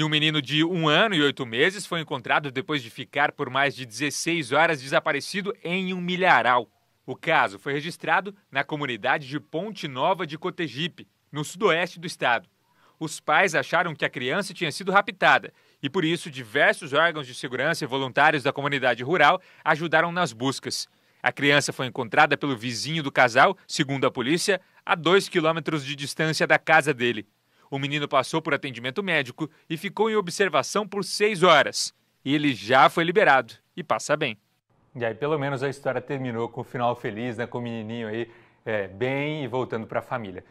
E um menino de um ano e oito meses foi encontrado depois de ficar por mais de 16 horas desaparecido em um milharal. O caso foi registrado na comunidade de Ponte Nova de Cotegipe, no sudoeste do estado. Os pais acharam que a criança tinha sido raptada e, por isso, diversos órgãos de segurança e voluntários da comunidade rural ajudaram nas buscas. A criança foi encontrada pelo vizinho do casal, segundo a polícia, a dois quilômetros de distância da casa dele. O menino passou por atendimento médico e ficou em observação por seis horas. Ele já foi liberado e passa bem. E aí, pelo menos a história terminou com o um final feliz, né? Com o menininho aí é, bem e voltando para a família.